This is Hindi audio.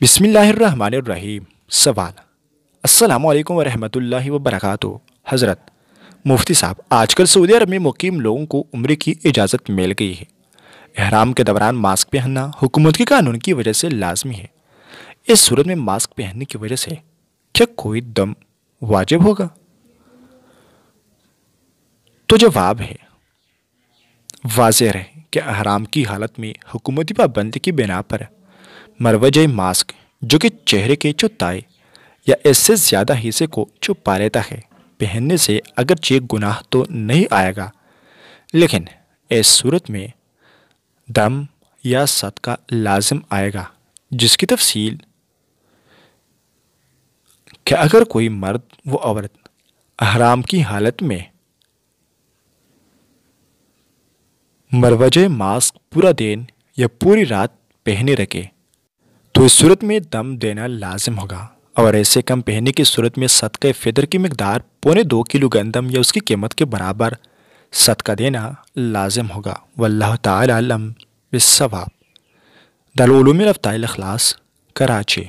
बिसमीम सवाल अस्सलाम वालेकुम व वबरकातु हज़रत मुफ्ती साहब आजकल सऊदी अरब में मुकीम लोगों को उम्र की इजाज़त मिल गई है अहराम के दौरान मास्क पहनना हुकूमत के कानून की वजह से लाजमी है इस सूरत में मास्क पहनने की वजह से क्या कोई दम वाजिब होगा तो जवाब है वाज रहे कि अहराम की हालत में हुकूमती पाबंदी की बिना पर मरवजे मास्क जो कि चेहरे के चुताए या इससे ज़्यादा हिस्से को छुपा लेता है पहनने से अगर चेक गुनाह तो नहीं आएगा लेकिन इस सूरत में दम या सदका लाजम आएगा जिसकी तफसील कि अगर कोई मर्द व औरत अहराम की हालत में मरवज मास्क पूरा दिन या पूरी रात पहने रखे तो इस सूरत में दम देना लाजिम होगा और ऐसे कम पहने की सूरत में सदक़ फितर की मकदार पौने दो किलो गंदम या उसकी कीमत के बराबर सदका देना लाजिम होगा वल्ल तम बवाब दलूम रफ्तार अखलास कराची